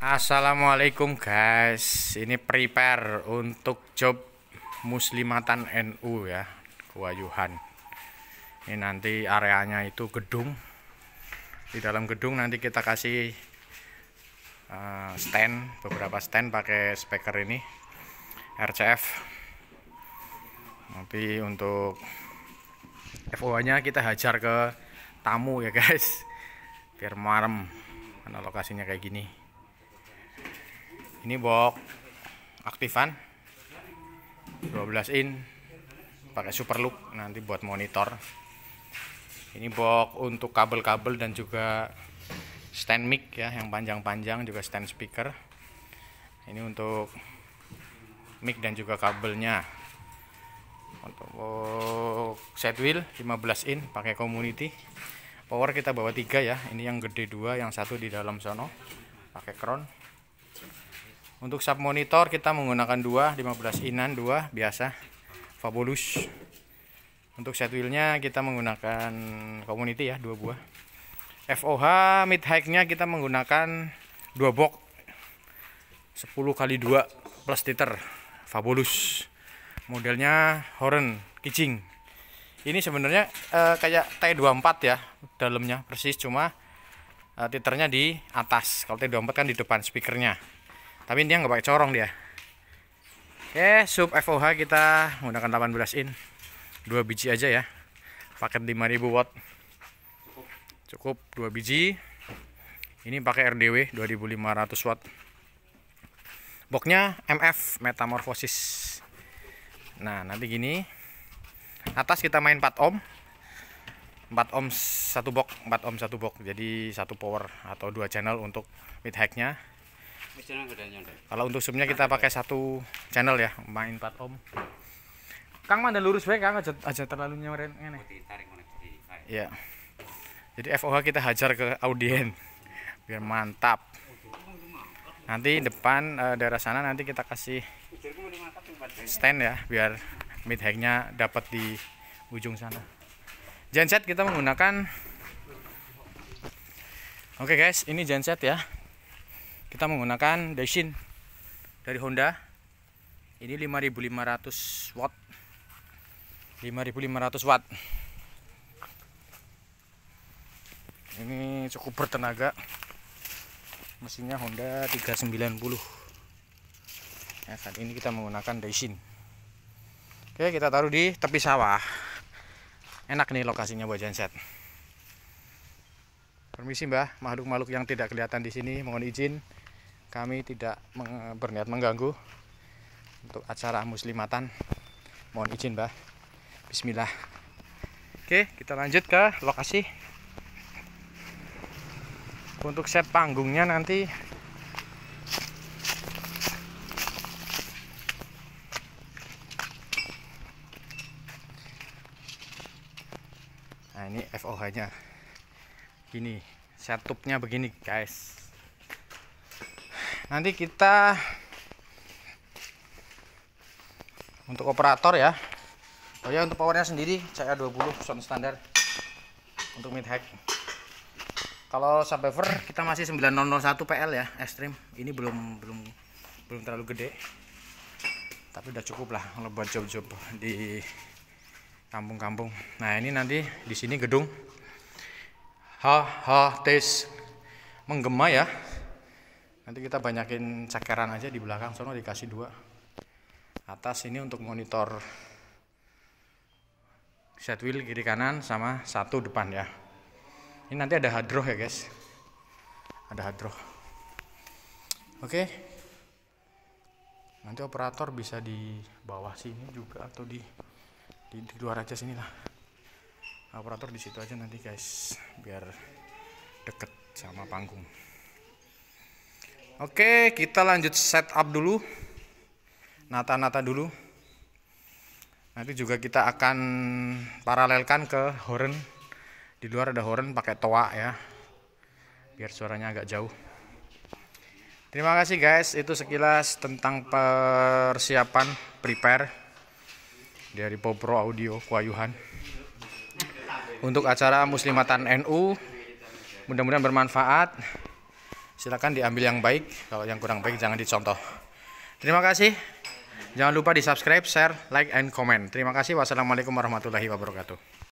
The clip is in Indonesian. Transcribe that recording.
Assalamualaikum guys Ini prepare untuk job muslimatan NU ya Kewayuhan Ini nanti areanya itu gedung Di dalam gedung nanti kita kasih uh, stand Beberapa stand pakai speaker ini RCF Nanti untuk FOA nya kita hajar ke tamu ya guys Biar marem Karena lokasinya kayak gini ini box aktifan 12 in pakai super look nanti buat monitor ini box untuk kabel-kabel dan juga stand mic ya yang panjang-panjang juga stand speaker ini untuk mic dan juga kabelnya untuk set wheel 15 in pakai community power kita bawa tiga ya ini yang gede dua yang satu di dalam sono pakai crown untuk sub monitor kita menggunakan dua 15 inan dua biasa Fabulous. Untuk set wheelnya kita menggunakan community ya dua buah. FOH mid hike-nya kita menggunakan dua box 10 kali 2 plus liter Fabulous. Modelnya Horn Kijing. Ini sebenarnya eh, kayak T24 ya dalamnya persis cuma eh, titernya di atas. Kalau T24 kan di depan speakernya tapi dia nggak pakai corong dia oke sub FOH kita menggunakan 18 in 2 biji aja ya paket 5000 watt cukup 2 biji ini pakai RDW 2500 watt boxnya MF metamorfosis nah nanti gini atas kita main 4 ohm 4 ohm satu box 4 ohm satu box jadi satu power atau dua channel untuk mid hacknya kalau untuk zoomnya kita nah, pakai satu channel ya, main 4 ohm. Kang mana lurus baik Kang aja aja terlalu nyoret oh, ini. Iya. Jadi FOH kita hajar ke audien biar mantap. Nanti depan uh, daerah sana nanti kita kasih stand ya biar mid hangnya dapat di ujung sana. Genset kita menggunakan Oke okay guys, ini genset ya kita menggunakan Daishin dari Honda ini 5500 watt 5500 watt ini cukup bertenaga mesinnya Honda 390 ya nah, saat ini kita menggunakan Daishin oke kita taruh di tepi sawah enak nih lokasinya buat genset permisi mbah makhluk-makhluk yang tidak kelihatan di sini mohon izin kami tidak berniat mengganggu untuk acara muslimatan mohon izin mbah bismillah oke kita lanjut ke lokasi untuk set panggungnya nanti nah ini FOH nya gini setupnya begini guys nanti kita untuk operator ya oh ya untuk powernya sendiri saya 20 sound standar untuk mid hack kalau subwoofer kita masih 9001 PL ya extreme ini belum belum belum terlalu gede tapi udah cukup lah kalau buat job-job di kampung-kampung nah ini nanti di sini gedung ha ha tes menggema ya Nanti kita banyakin cekeran aja di belakang sono dikasih dua. Atas ini untuk monitor set wheel kiri kanan sama satu depan ya. Ini nanti ada hadroh ya guys. Ada hadroh. Oke. Nanti operator bisa di bawah sini juga atau di di, di luar aja sini lah. Operator di situ aja nanti guys biar deket sama panggung. Oke, kita lanjut setup dulu. Nata-nata dulu. Nanti juga kita akan paralelkan ke horn. Di luar ada horn pakai toa ya. Biar suaranya agak jauh. Terima kasih guys, itu sekilas tentang persiapan prepare dari Popro Audio Kuayuhan. Untuk acara Muslimatan NU, mudah-mudahan bermanfaat silahkan diambil yang baik kalau yang kurang baik jangan dicontoh terima kasih jangan lupa di subscribe share like and comment terima kasih wassalamualaikum warahmatullahi wabarakatuh